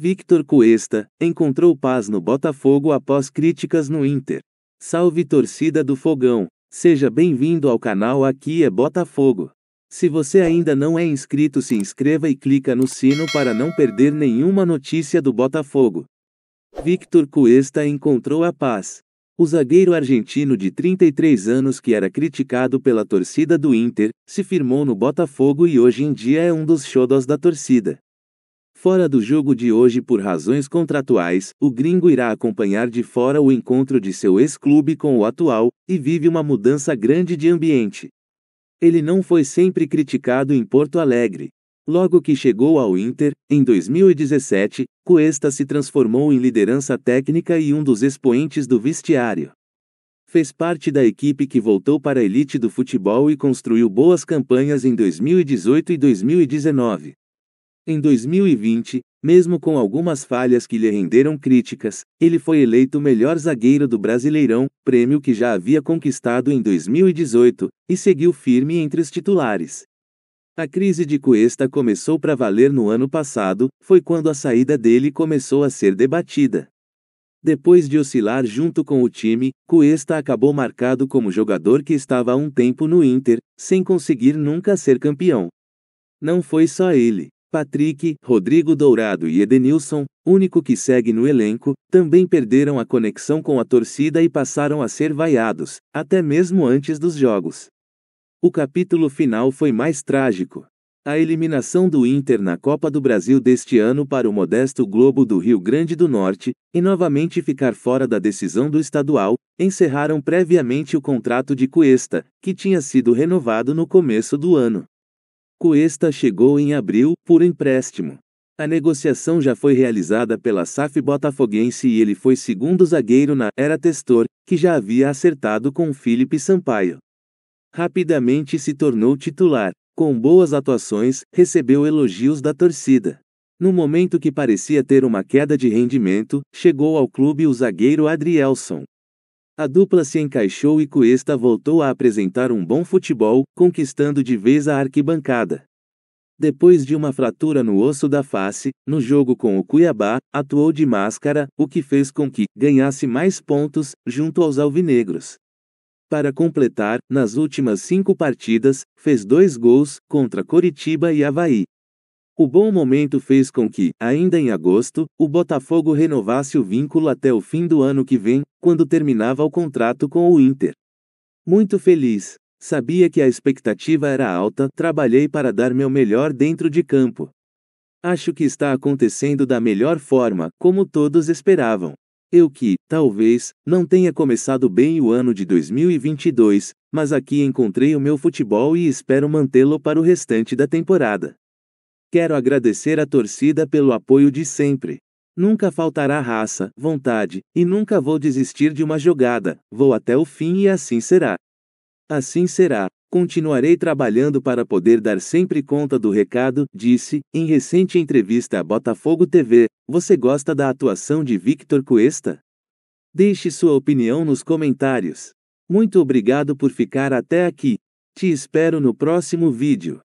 Victor Cuesta encontrou paz no Botafogo após críticas no Inter. Salve torcida do Fogão, seja bem-vindo ao canal Aqui é Botafogo. Se você ainda não é inscrito, se inscreva e clica no sino para não perder nenhuma notícia do Botafogo. Victor Cuesta encontrou a paz. O zagueiro argentino de 33 anos que era criticado pela torcida do Inter, se firmou no Botafogo e hoje em dia é um dos xodós da torcida. Fora do jogo de hoje por razões contratuais, o gringo irá acompanhar de fora o encontro de seu ex-clube com o atual, e vive uma mudança grande de ambiente. Ele não foi sempre criticado em Porto Alegre. Logo que chegou ao Inter, em 2017, Cuesta se transformou em liderança técnica e um dos expoentes do vestiário. Fez parte da equipe que voltou para a elite do futebol e construiu boas campanhas em 2018 e 2019. Em 2020, mesmo com algumas falhas que lhe renderam críticas, ele foi eleito o melhor zagueiro do Brasileirão, prêmio que já havia conquistado em 2018, e seguiu firme entre os titulares. A crise de Cuesta começou para valer no ano passado, foi quando a saída dele começou a ser debatida. Depois de oscilar junto com o time, Cuesta acabou marcado como jogador que estava há um tempo no Inter, sem conseguir nunca ser campeão. Não foi só ele. Patrick, Rodrigo Dourado e Edenilson, único que segue no elenco, também perderam a conexão com a torcida e passaram a ser vaiados, até mesmo antes dos jogos. O capítulo final foi mais trágico. A eliminação do Inter na Copa do Brasil deste ano para o modesto Globo do Rio Grande do Norte, e novamente ficar fora da decisão do estadual, encerraram previamente o contrato de Cuesta, que tinha sido renovado no começo do ano. Cuesta chegou em abril, por empréstimo. A negociação já foi realizada pela SAF Botafoguense e ele foi segundo zagueiro na era Testor, que já havia acertado com Felipe Sampaio. Rapidamente se tornou titular, com boas atuações, recebeu elogios da torcida. No momento que parecia ter uma queda de rendimento, chegou ao clube o zagueiro Adrielson, a dupla se encaixou e Cuesta voltou a apresentar um bom futebol, conquistando de vez a arquibancada. Depois de uma fratura no osso da face, no jogo com o Cuiabá, atuou de máscara, o que fez com que ganhasse mais pontos, junto aos alvinegros. Para completar, nas últimas cinco partidas, fez dois gols contra Coritiba e Havaí. O bom momento fez com que, ainda em agosto, o Botafogo renovasse o vínculo até o fim do ano que vem, quando terminava o contrato com o Inter. Muito feliz. Sabia que a expectativa era alta, trabalhei para dar meu melhor dentro de campo. Acho que está acontecendo da melhor forma, como todos esperavam. Eu que, talvez, não tenha começado bem o ano de 2022, mas aqui encontrei o meu futebol e espero mantê-lo para o restante da temporada. Quero agradecer à torcida pelo apoio de sempre. Nunca faltará raça, vontade, e nunca vou desistir de uma jogada, vou até o fim e assim será. Assim será. Continuarei trabalhando para poder dar sempre conta do recado, disse, em recente entrevista à Botafogo TV. Você gosta da atuação de Victor Cuesta? Deixe sua opinião nos comentários. Muito obrigado por ficar até aqui. Te espero no próximo vídeo.